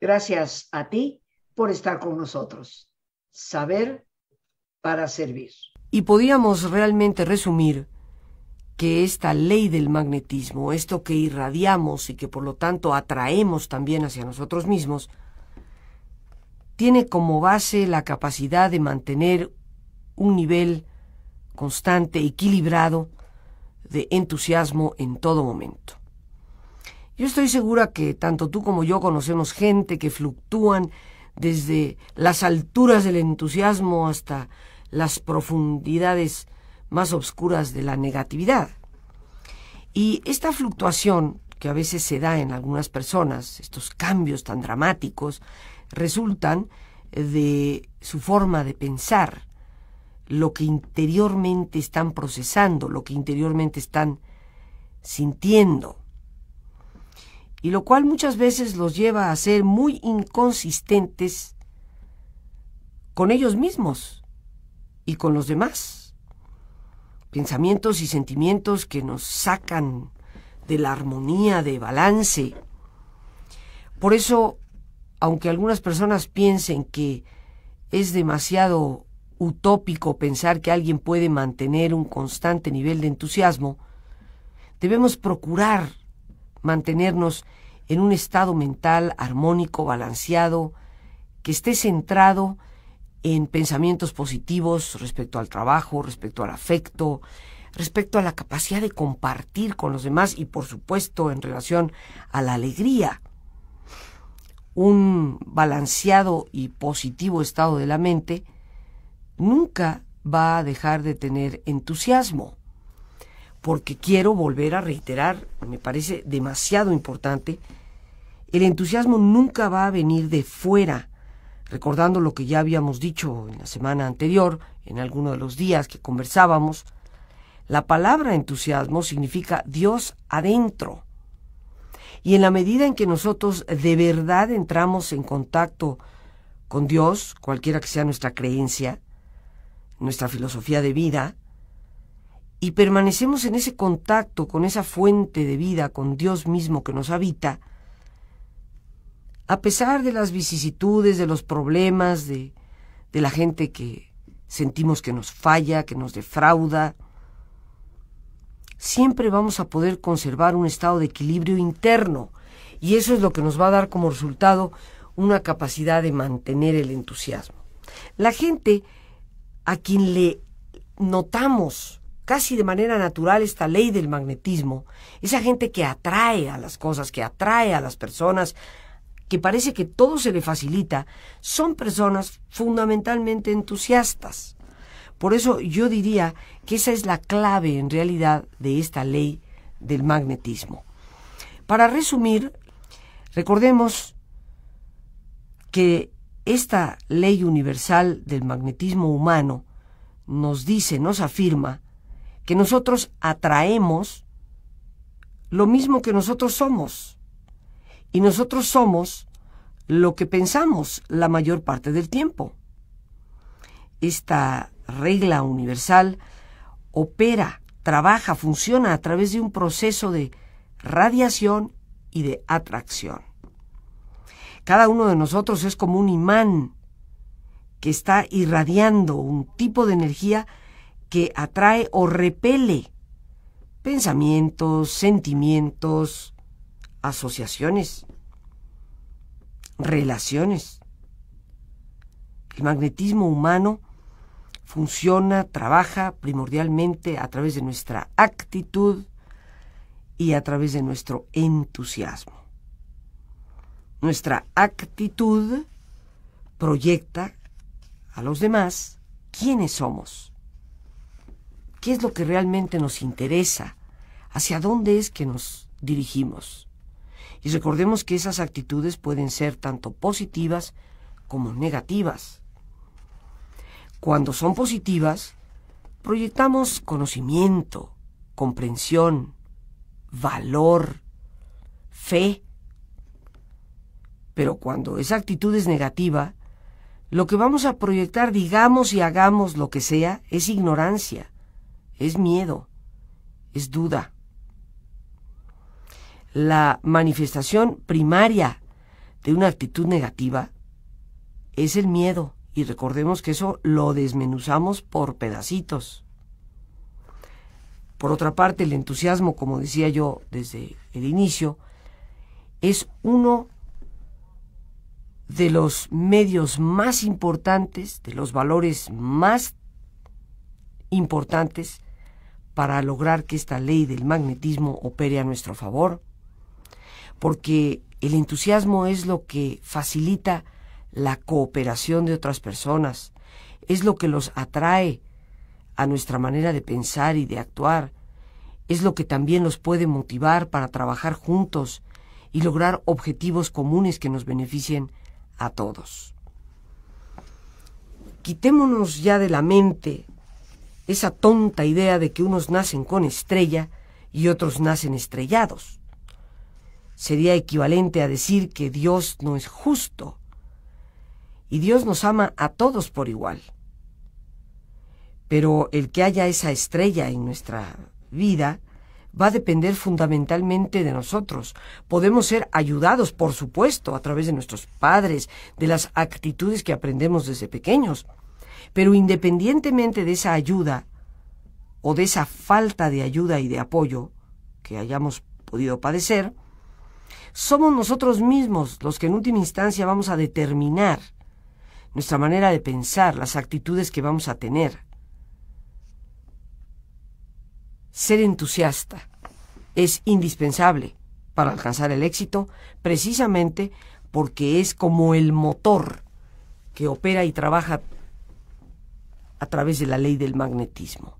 Gracias a ti por estar con nosotros. Saber para servir. Y podíamos realmente resumir que esta ley del magnetismo, esto que irradiamos y que por lo tanto atraemos también hacia nosotros mismos, tiene como base la capacidad de mantener un nivel constante, equilibrado, de entusiasmo en todo momento. Yo estoy segura que tanto tú como yo conocemos gente que fluctúan desde las alturas del entusiasmo hasta las profundidades más obscuras de la negatividad. Y esta fluctuación que a veces se da en algunas personas, estos cambios tan dramáticos, resultan de su forma de pensar, lo que interiormente están procesando, lo que interiormente están sintiendo y lo cual muchas veces los lleva a ser muy inconsistentes con ellos mismos y con los demás. Pensamientos y sentimientos que nos sacan de la armonía, de balance. Por eso, aunque algunas personas piensen que es demasiado utópico pensar que alguien puede mantener un constante nivel de entusiasmo, debemos procurar mantenernos en un estado mental armónico, balanceado, que esté centrado en pensamientos positivos respecto al trabajo, respecto al afecto, respecto a la capacidad de compartir con los demás y por supuesto en relación a la alegría. Un balanceado y positivo estado de la mente nunca va a dejar de tener entusiasmo porque quiero volver a reiterar, me parece demasiado importante, el entusiasmo nunca va a venir de fuera, recordando lo que ya habíamos dicho en la semana anterior, en alguno de los días que conversábamos, la palabra entusiasmo significa Dios adentro. Y en la medida en que nosotros de verdad entramos en contacto con Dios, cualquiera que sea nuestra creencia, nuestra filosofía de vida, y permanecemos en ese contacto con esa fuente de vida, con Dios mismo que nos habita, a pesar de las vicisitudes, de los problemas, de, la gente que sentimos que nos falla, que nos defrauda, siempre vamos a poder conservar un estado de equilibrio interno y eso es lo que nos va a dar como resultado una capacidad de mantener el entusiasmo. La gente a quien le notamos casi de manera natural esta ley del magnetismo, esa gente que atrae a las cosas, que atrae a las personas, que parece que todo se le facilita, son personas fundamentalmente entusiastas. Por eso yo diría que esa es la clave en realidad de esta ley del magnetismo. Para resumir, recordemos que esta ley universal del magnetismo humano nos dice, nos afirma, que nosotros atraemos lo mismo que nosotros somos. Y nosotros somos lo que pensamos la mayor parte del tiempo. Esta regla universal opera, trabaja, funciona a través de un proceso de radiación y de atracción. Cada uno de nosotros es como un imán que está irradiando un tipo de energía que atrae o repele pensamientos, sentimientos, asociaciones, relaciones. El magnetismo humano funciona, trabaja primordialmente a través de nuestra actitud y a través de nuestro entusiasmo. Nuestra actitud proyecta a los demás quiénes somos es lo que realmente nos interesa, hacia dónde es que nos dirigimos. Y recordemos que esas actitudes pueden ser tanto positivas como negativas. Cuando son positivas, proyectamos conocimiento, comprensión, valor, fe. Pero cuando esa actitud es negativa, lo que vamos a proyectar, digamos y hagamos lo que sea, es ignorancia, es miedo, es duda. La manifestación primaria de una actitud negativa es el miedo, y recordemos que eso lo desmenuzamos por pedacitos. Por otra parte, el entusiasmo, como decía yo desde el inicio, es uno de los medios más importantes, de los valores más importantes para lograr que esta ley del magnetismo opere a nuestro favor, porque el entusiasmo es lo que facilita la cooperación de otras personas, es lo que los atrae a nuestra manera de pensar y de actuar, es lo que también los puede motivar para trabajar juntos y lograr objetivos comunes que nos beneficien a todos. Quitémonos ya de la mente esa tonta idea de que unos nacen con estrella y otros nacen estrellados. Sería equivalente a decir que Dios no es justo y Dios nos ama a todos por igual. Pero el que haya esa estrella en nuestra vida va a depender fundamentalmente de nosotros. Podemos ser ayudados, por supuesto, a través de nuestros padres, de las actitudes que aprendemos desde pequeños pero independientemente de esa ayuda o de esa falta de ayuda y de apoyo que hayamos podido padecer, somos nosotros mismos los que en última instancia vamos a determinar nuestra manera de pensar, las actitudes que vamos a tener. Ser entusiasta es indispensable para alcanzar el éxito precisamente porque es como el motor que opera y trabaja a través de la ley del magnetismo.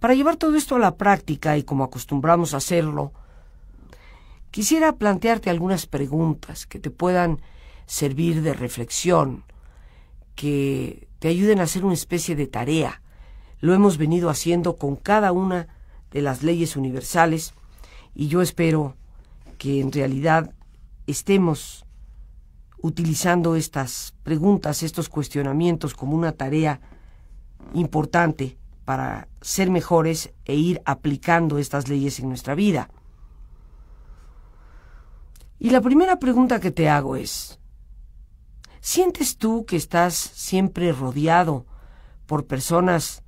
Para llevar todo esto a la práctica y como acostumbramos a hacerlo, quisiera plantearte algunas preguntas que te puedan servir de reflexión, que te ayuden a hacer una especie de tarea. Lo hemos venido haciendo con cada una de las leyes universales y yo espero que en realidad estemos utilizando estas preguntas, estos cuestionamientos como una tarea importante para ser mejores e ir aplicando estas leyes en nuestra vida. Y la primera pregunta que te hago es, ¿sientes tú que estás siempre rodeado por personas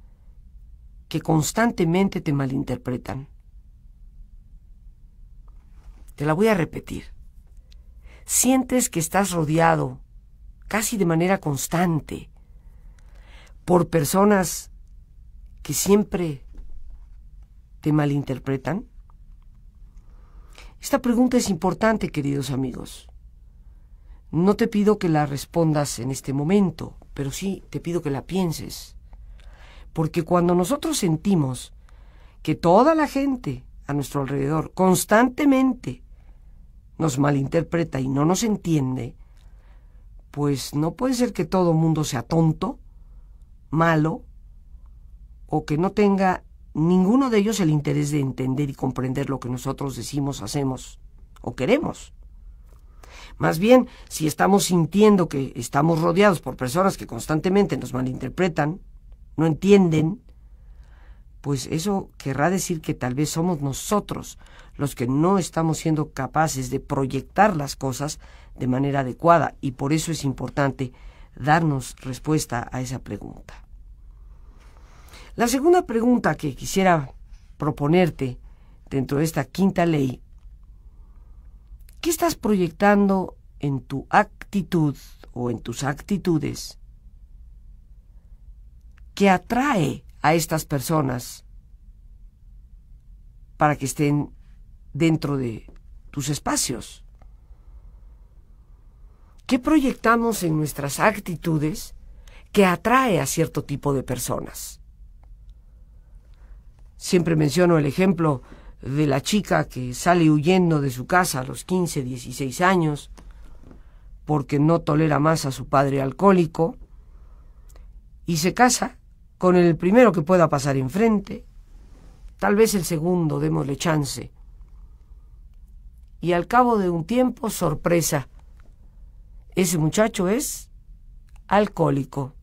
que constantemente te malinterpretan? Te la voy a repetir. ¿Sientes que estás rodeado casi de manera constante por personas que siempre te malinterpretan? Esta pregunta es importante, queridos amigos. No te pido que la respondas en este momento, pero sí te pido que la pienses. Porque cuando nosotros sentimos que toda la gente a nuestro alrededor constantemente nos malinterpreta y no nos entiende, pues no puede ser que todo el mundo sea tonto malo o que no tenga ninguno de ellos el interés de entender y comprender lo que nosotros decimos, hacemos o queremos. Más bien, si estamos sintiendo que estamos rodeados por personas que constantemente nos malinterpretan, no entienden, pues eso querrá decir que tal vez somos nosotros los que no estamos siendo capaces de proyectar las cosas de manera adecuada y por eso es importante darnos respuesta a esa pregunta. La segunda pregunta que quisiera proponerte dentro de esta quinta ley, ¿qué estás proyectando en tu actitud o en tus actitudes que atrae a estas personas para que estén dentro de tus espacios? ¿Qué proyectamos en nuestras actitudes que atrae a cierto tipo de personas? Siempre menciono el ejemplo de la chica que sale huyendo de su casa a los 15, 16 años porque no tolera más a su padre alcohólico y se casa con el primero que pueda pasar enfrente, tal vez el segundo, démosle chance. Y al cabo de un tiempo, sorpresa, ese muchacho es alcohólico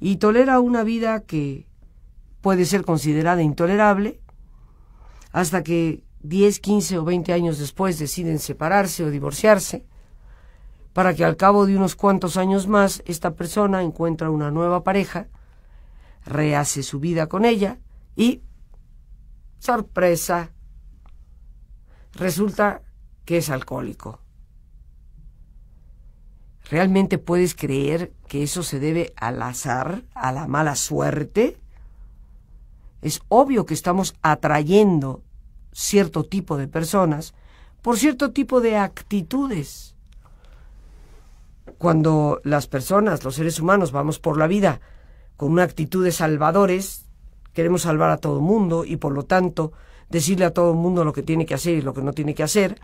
y tolera una vida que puede ser considerada intolerable hasta que 10, 15 o 20 años después deciden separarse o divorciarse para que al cabo de unos cuantos años más esta persona encuentra una nueva pareja, rehace su vida con ella y, sorpresa, resulta que es alcohólico. ¿Realmente puedes creer que eso se debe al azar, a la mala suerte? Es obvio que estamos atrayendo cierto tipo de personas por cierto tipo de actitudes. Cuando las personas, los seres humanos, vamos por la vida con una actitud de salvadores, queremos salvar a todo el mundo y por lo tanto decirle a todo el mundo lo que tiene que hacer y lo que no tiene que hacer,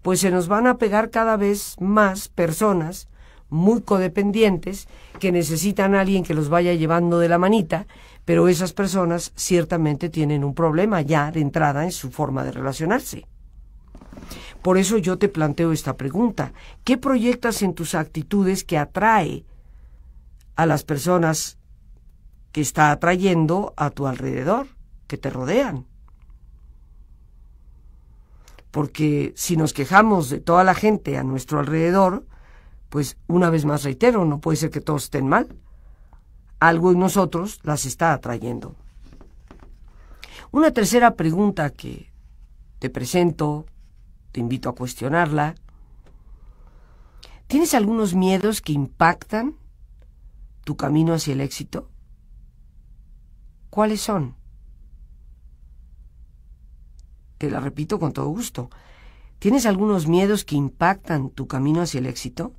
pues se nos van a pegar cada vez más personas muy codependientes que necesitan a alguien que los vaya llevando de la manita, pero esas personas ciertamente tienen un problema ya de entrada en su forma de relacionarse. Por eso yo te planteo esta pregunta. ¿Qué proyectas en tus actitudes que atrae a las personas que está atrayendo a tu alrededor, que te rodean? Porque si nos quejamos de toda la gente a nuestro alrededor, pues una vez más reitero, no puede ser que todos estén mal. Algo en nosotros las está atrayendo. Una tercera pregunta que te presento, te invito a cuestionarla. ¿Tienes algunos miedos que impactan tu camino hacia el éxito? ¿Cuáles son? Te la repito con todo gusto. ¿Tienes algunos miedos que impactan tu camino hacia el éxito?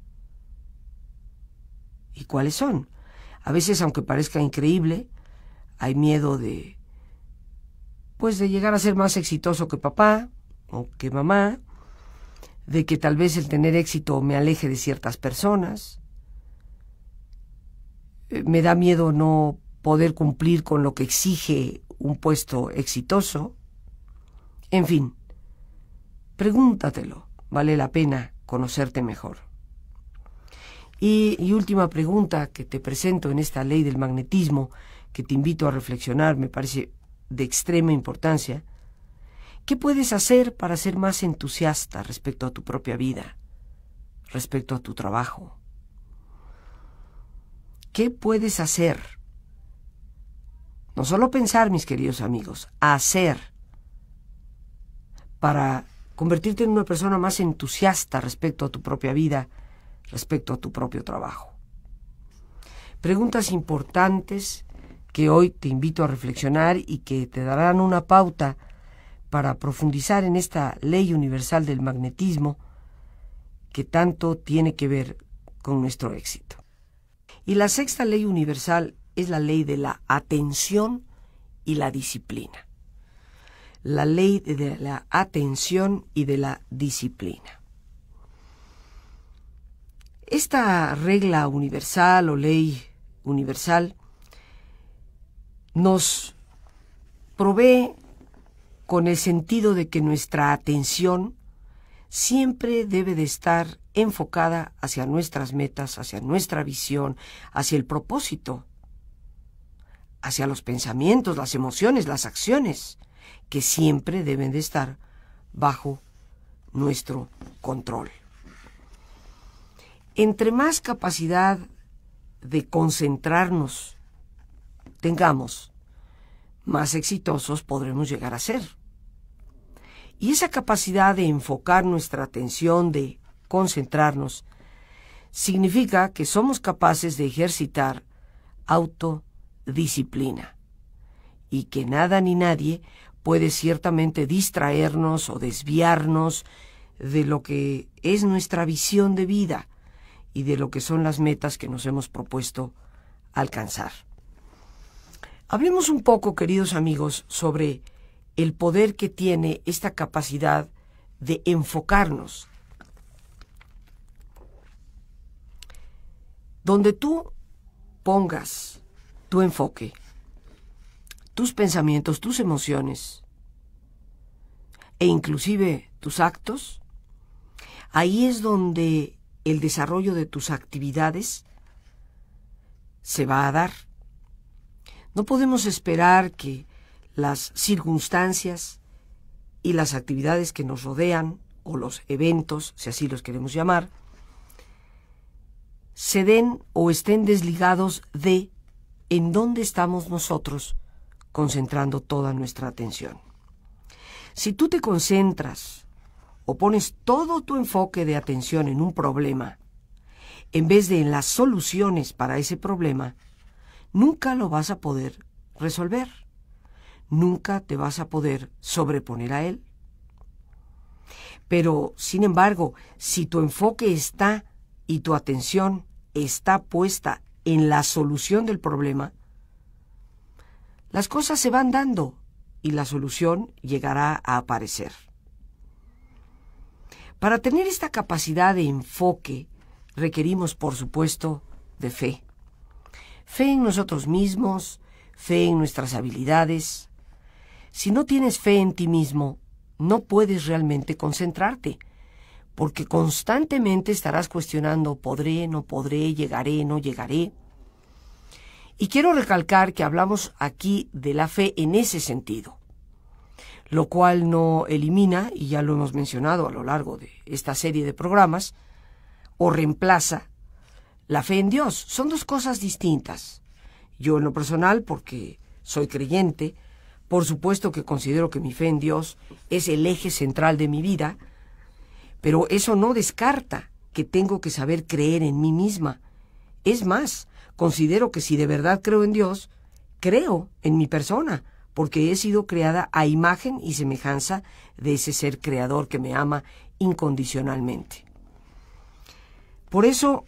y cuáles son. A veces, aunque parezca increíble, hay miedo de, pues, de llegar a ser más exitoso que papá o que mamá, de que tal vez el tener éxito me aleje de ciertas personas. Eh, me da miedo no poder cumplir con lo que exige un puesto exitoso. En fin, pregúntatelo, vale la pena conocerte mejor. Y, última pregunta que te presento en esta ley del magnetismo, que te invito a reflexionar, me parece de extrema importancia. ¿Qué puedes hacer para ser más entusiasta respecto a tu propia vida, respecto a tu trabajo? ¿Qué puedes hacer? No solo pensar, mis queridos amigos, hacer para convertirte en una persona más entusiasta respecto a tu propia vida, respecto a tu propio trabajo. Preguntas importantes que hoy te invito a reflexionar y que te darán una pauta para profundizar en esta ley universal del magnetismo que tanto tiene que ver con nuestro éxito. Y la sexta ley universal es la ley de la atención y la disciplina. La ley de la atención y de la disciplina. Esta regla universal o ley universal nos provee con el sentido de que nuestra atención siempre debe de estar enfocada hacia nuestras metas, hacia nuestra visión, hacia el propósito, hacia los pensamientos, las emociones, las acciones, que siempre deben de estar bajo nuestro control. Entre más capacidad de concentrarnos tengamos, más exitosos podremos llegar a ser. Y esa capacidad de enfocar nuestra atención, de concentrarnos, significa que somos capaces de ejercitar autodisciplina y que nada ni nadie puede ciertamente distraernos o desviarnos de lo que es nuestra visión de vida, y de lo que son las metas que nos hemos propuesto alcanzar. Hablemos un poco, queridos amigos, sobre el poder que tiene esta capacidad de enfocarnos. Donde tú pongas tu enfoque, tus pensamientos, tus emociones e inclusive tus actos, ahí es donde el desarrollo de tus actividades se va a dar. No podemos esperar que las circunstancias y las actividades que nos rodean, o los eventos, si así los queremos llamar, se den o estén desligados de en dónde estamos nosotros concentrando toda nuestra atención. Si tú te concentras pones todo tu enfoque de atención en un problema, en vez de en las soluciones para ese problema, nunca lo vas a poder resolver. Nunca te vas a poder sobreponer a él. Pero, sin embargo, si tu enfoque está y tu atención está puesta en la solución del problema, las cosas se van dando y la solución llegará a aparecer. Para tener esta capacidad de enfoque requerimos, por supuesto, de fe. Fe en nosotros mismos, fe en nuestras habilidades. Si no tienes fe en ti mismo, no puedes realmente concentrarte, porque constantemente estarás cuestionando podré, no podré, llegaré, no llegaré. Y quiero recalcar que hablamos aquí de la fe en ese sentido lo cual no elimina, y ya lo hemos mencionado a lo largo de esta serie de programas, o reemplaza la fe en Dios. Son dos cosas distintas. Yo en lo personal, porque soy creyente, por supuesto que considero que mi fe en Dios es el eje central de mi vida, pero eso no descarta que tengo que saber creer en mí misma. Es más, considero que si de verdad creo en Dios, creo en mi persona, porque he sido creada a imagen y semejanza de ese ser creador que me ama incondicionalmente. Por eso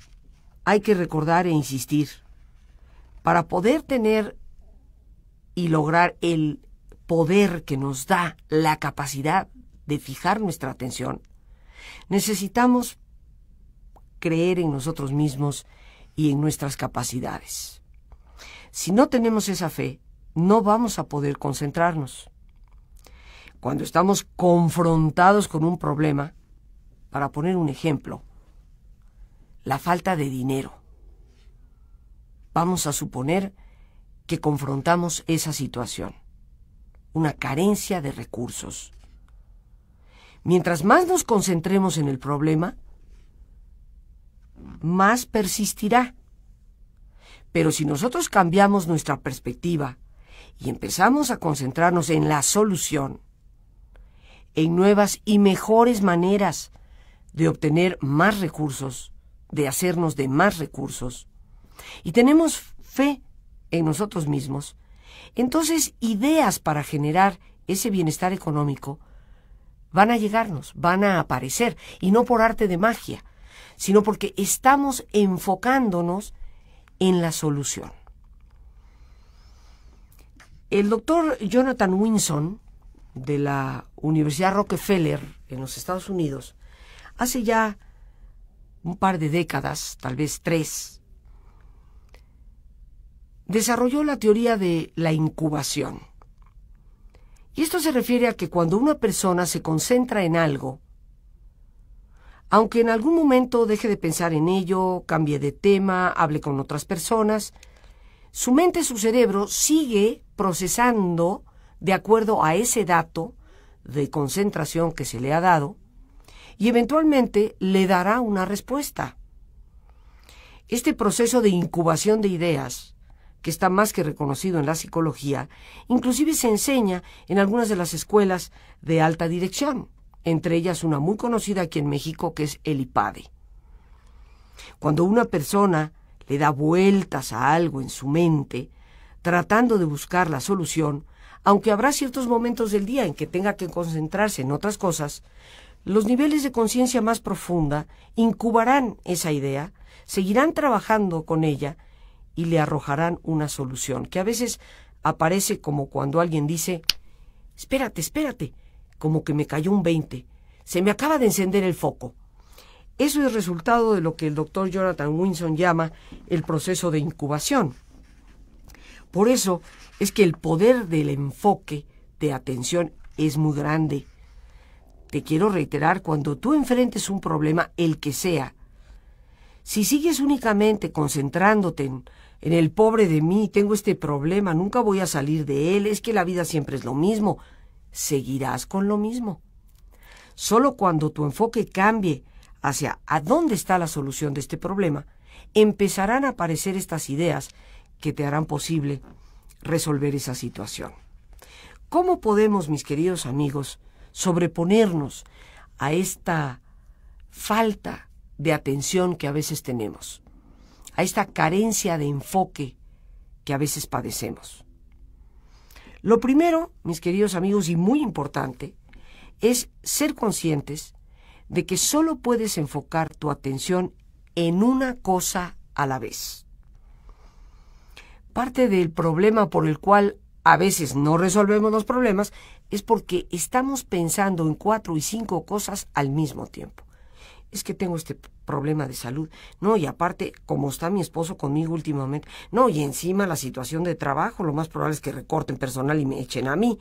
hay que recordar e insistir, para poder tener y lograr el poder que nos da la capacidad de fijar nuestra atención, necesitamos creer en nosotros mismos y en nuestras capacidades. Si no tenemos esa fe, no vamos a poder concentrarnos. Cuando estamos confrontados con un problema, para poner un ejemplo, la falta de dinero. Vamos a suponer que confrontamos esa situación, una carencia de recursos. Mientras más nos concentremos en el problema, más persistirá. Pero si nosotros cambiamos nuestra perspectiva y empezamos a concentrarnos en la solución, en nuevas y mejores maneras de obtener más recursos, de hacernos de más recursos, y tenemos fe en nosotros mismos, entonces ideas para generar ese bienestar económico van a llegarnos, van a aparecer, y no por arte de magia, sino porque estamos enfocándonos en la solución. El doctor Jonathan Winson, de la Universidad Rockefeller en los Estados Unidos, hace ya un par de décadas, tal vez tres, desarrolló la teoría de la incubación. Y esto se refiere a que cuando una persona se concentra en algo, aunque en algún momento deje de pensar en ello, cambie de tema, hable con otras personas, su mente, su cerebro sigue procesando de acuerdo a ese dato de concentración que se le ha dado y eventualmente le dará una respuesta. Este proceso de incubación de ideas, que está más que reconocido en la psicología, inclusive se enseña en algunas de las escuelas de alta dirección, entre ellas una muy conocida aquí en México que es el IPADE. Cuando una persona le da vueltas a algo en su mente, tratando de buscar la solución, aunque habrá ciertos momentos del día en que tenga que concentrarse en otras cosas, los niveles de conciencia más profunda incubarán esa idea, seguirán trabajando con ella y le arrojarán una solución, que a veces aparece como cuando alguien dice, espérate, espérate, como que me cayó un 20, se me acaba de encender el foco. Eso es resultado de lo que el doctor Jonathan Winson llama el proceso de incubación. Por eso es que el poder del enfoque de atención es muy grande. Te quiero reiterar, cuando tú enfrentes un problema, el que sea, si sigues únicamente concentrándote en, el pobre de mí, tengo este problema, nunca voy a salir de él, es que la vida siempre es lo mismo, seguirás con lo mismo. Solo cuando tu enfoque cambie hacia a dónde está la solución de este problema, empezarán a aparecer estas ideas que te harán posible resolver esa situación. ¿Cómo podemos, mis queridos amigos, sobreponernos a esta falta de atención que a veces tenemos, a esta carencia de enfoque que a veces padecemos? Lo primero, mis queridos amigos, y muy importante, es ser conscientes de que solo puedes enfocar tu atención en una cosa a la vez. Parte del problema por el cual a veces no resolvemos los problemas es porque estamos pensando en cuatro y cinco cosas al mismo tiempo. Es que tengo este problema de salud, no, y aparte, como está mi esposo conmigo últimamente, no, y encima la situación de trabajo, lo más probable es que recorten personal y me echen a mí.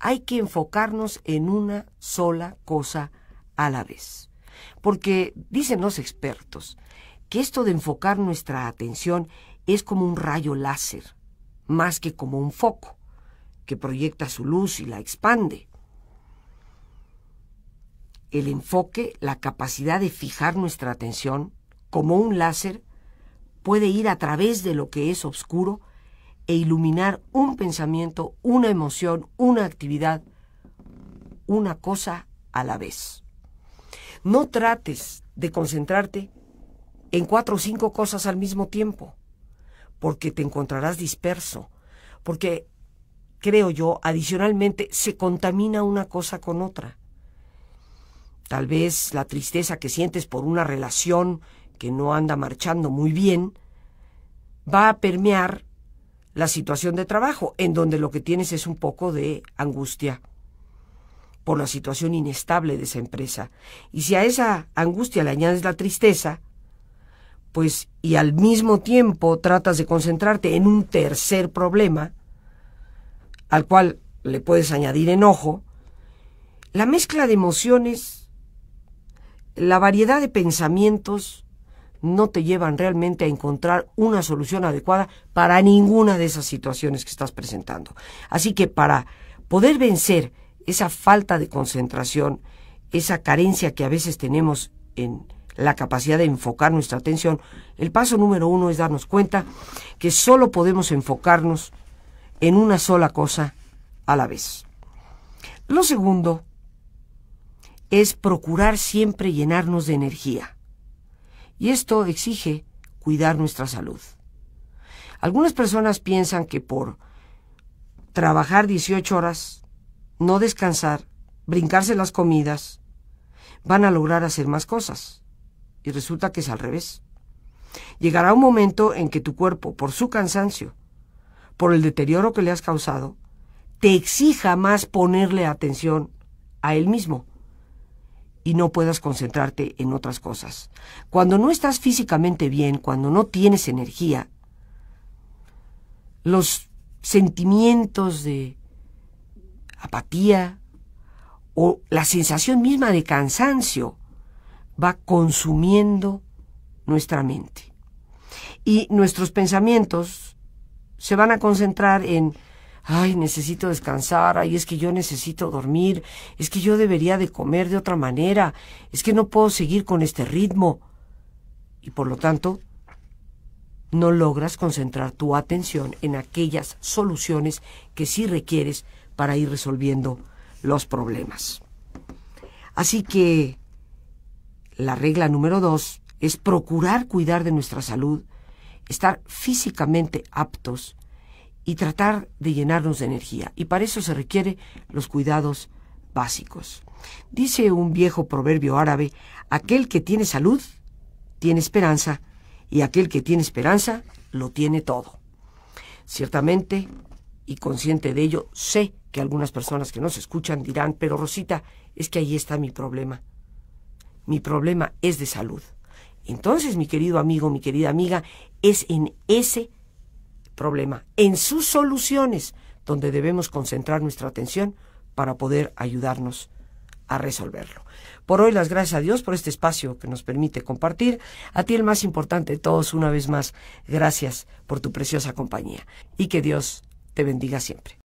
Hay que enfocarnos en una sola cosa a la vez, porque dicen los expertos que esto de enfocar nuestra atención es como un rayo láser, más que como un foco, que proyecta su luz y la expande. El enfoque, la capacidad de fijar nuestra atención, como un láser, puede ir a través de lo que es oscuro e iluminar un pensamiento, una emoción, una actividad, una cosa a la vez. No trates de concentrarte en cuatro o cinco cosas al mismo tiempo, porque te encontrarás disperso, porque, creo yo, adicionalmente se contamina una cosa con otra. Tal vez la tristeza que sientes por una relación que no anda marchando muy bien va a permear la situación de trabajo, en donde lo que tienes es un poco de angustia por la situación inestable de esa empresa. Y si a esa angustia le añades la tristeza, pues, y al mismo tiempo tratas de concentrarte en un tercer problema, al cual le puedes añadir enojo, la mezcla de emociones, la variedad de pensamientos, no te llevan realmente a encontrar una solución adecuada para ninguna de esas situaciones que estás presentando. Así que para poder vencer esa falta de concentración, esa carencia que a veces tenemos en, la capacidad de enfocar nuestra atención, el paso número uno es darnos cuenta que solo podemos enfocarnos en una sola cosa a la vez. Lo segundo es procurar siempre llenarnos de energía. Y esto exige cuidar nuestra salud. Algunas personas piensan que por trabajar 18 horas, no descansar, brincarse las comidas, van a lograr hacer más cosas y resulta que es al revés. Llegará un momento en que tu cuerpo, por su cansancio, por el deterioro que le has causado, te exija más ponerle atención a él mismo y no puedas concentrarte en otras cosas. Cuando no estás físicamente bien, cuando no tienes energía, los sentimientos de apatía o la sensación misma de cansancio va consumiendo nuestra mente. Y nuestros pensamientos se van a concentrar en, ay, necesito descansar, ay, es que yo necesito dormir, es que yo debería de comer de otra manera, es que no puedo seguir con este ritmo. Y por lo tanto, no logras concentrar tu atención en aquellas soluciones que sí requieres para ir resolviendo los problemas. Así que la regla número dos es procurar cuidar de nuestra salud, estar físicamente aptos y tratar de llenarnos de energía. Y para eso se requiere los cuidados básicos. Dice un viejo proverbio árabe, aquel que tiene salud, tiene esperanza, y aquel que tiene esperanza, lo tiene todo. Ciertamente, y consciente de ello, sé que algunas personas que nos escuchan dirán, pero Rosita, es que ahí está mi problema mi problema es de salud. Entonces, mi querido amigo, mi querida amiga, es en ese problema, en sus soluciones, donde debemos concentrar nuestra atención para poder ayudarnos a resolverlo. Por hoy las gracias a Dios por este espacio que nos permite compartir. A ti el más importante de todos, una vez más, gracias por tu preciosa compañía y que Dios te bendiga siempre.